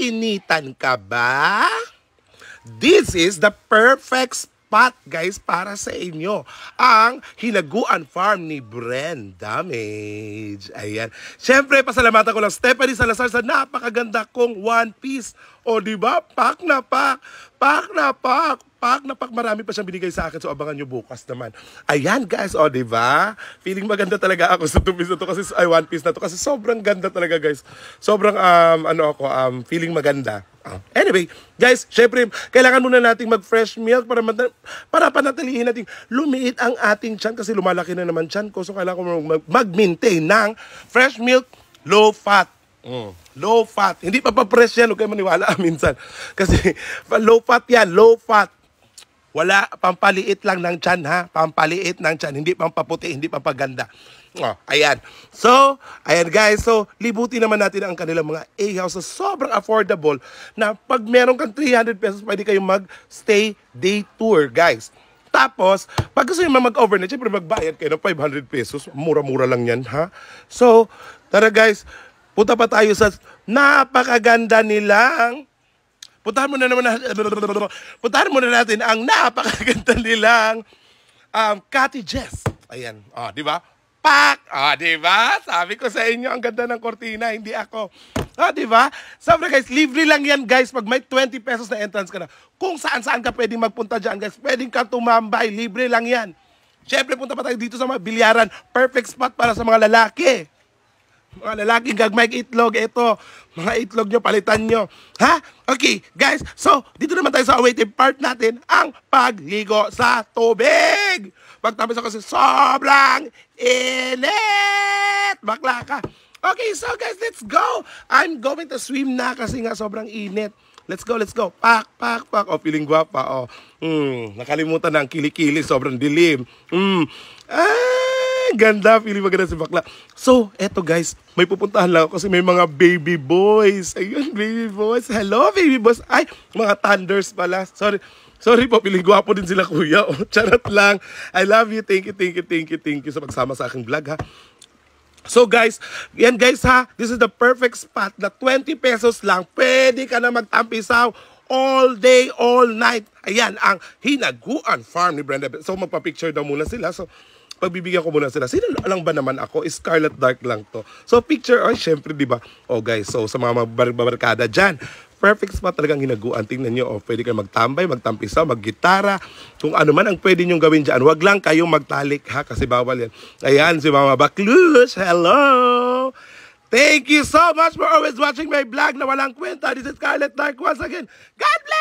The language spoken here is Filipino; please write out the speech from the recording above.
Nainitan ka ba? This is the perfect spot guys para sa inyo. Ang Hinaguan Farm ni Brenda Damage. Ayan. Siyempre, pasalamatan ko lang Stephanie Salazar sa napakaganda kong one piece. O di ba? Pak na pak. Pak na pak pag na pak. Marami pa siyang binigay sa akin. So, abangan nyo bukas naman. Ayan, guys. O, oh, di Feeling maganda talaga ako sa two piece na to. Kasi, ay, one piece na to. Kasi sobrang ganda talaga, guys. Sobrang, um, ano ako, um, feeling maganda. Oh. Anyway, guys, syempre, kailangan muna nating mag-fresh milk para, para panatilihin natin lumiit ang ating chan kasi lumalaki na naman chan ko. So, kailangan ko mag-maintain ng fresh milk, low fat. Mm. Low fat. Hindi pa pa-fresh yan. Huwag kayo maniwala minsan. Kasi low fat yan. Low fat. Wala, pampaliit lang ng tiyan ha. Pampaliit ng tiyan. Hindi pampaputi, hindi pampaganda. Oh, ayan. So, ayan guys. So, libuti naman natin ang kanilang mga A-house na sobrang affordable na pag meron kang 300 pesos, pwede kayong mag-stay day tour, guys. Tapos, pag gusto nyo mag-overnight, syempre magbayad kayo ng 500 pesos. Mura-mura lang yan, ha? So, tara guys, punta pa tayo sa napakaganda nilang puntahan muna naman natin, puntahan muna natin ang napakaganda nilang um, Cathy Jess. Ayan, oh, di ba? Pak! Ah, oh, di ba? Sabi ko sa inyo, ang ganda ng kortina, hindi ako. Ah, oh, di ba? Sabi guys, libre lang yan guys pag may 20 pesos na entrance ka na. Kung saan-saan ka pwedeng magpunta dyan guys, pwedeng ka tumambay, libre lang yan. Siyempre, punta pa tayo dito sa mga bilyaran. Perfect spot para sa mga lalaki. Mga lalaking gagmayg itlog, ito. Mga itlog nyo, palitan nyo. Ha? Okay, guys. So, dito naman tayo sa awaiting part natin, ang pagligo sa tubig. Pagtapos ako kasi sobrang init. Bakla ka. Okay, so guys, let's go. I'm going to swim na kasi nga sobrang init. Let's go, let's go. Pak, pak, pak. oh, feeling guwapa. oh. mm, nakalimutan na ang kilikili. Sobrang dilim. Mm. Ah! ganda, feeling maganda si bakla. So, eto guys, may pupuntahan lang ako kasi may mga baby boys. Ayun, baby boys. Hello, baby boys. Ay, mga thunders pala. Sorry. Sorry po, piling gwapo din sila kuya. O, oh, charot lang. I love you. Thank you, thank you, thank you, thank you sa pagsama sa aking vlog ha. So guys, yan guys ha, this is the perfect spot na 20 pesos lang. Pwede ka na magtampisaw all day, all night. Ayan, ang Hinaguan Farm ni Brenda. So magpa-picture daw muna sila. So pagbibigyan ko muna sila. Sino lang ba naman ako? Scarlet Dark lang to. So picture, ay syempre, di ba? Oh guys, so sa mga barbarkada dyan, perfect spot talagang hinaguan. Tingnan nyo, oh, pwede kayo magtambay, magtampisa, maggitara. Kung ano man ang pwede nyo gawin dyan. Huwag lang kayong magtalik ha, kasi bawal yan. Ayan, si Mama Baklus. Hello! Thank you so much for always watching my vlog na walang kwenta. This is Scarlet Dark once again. God bless!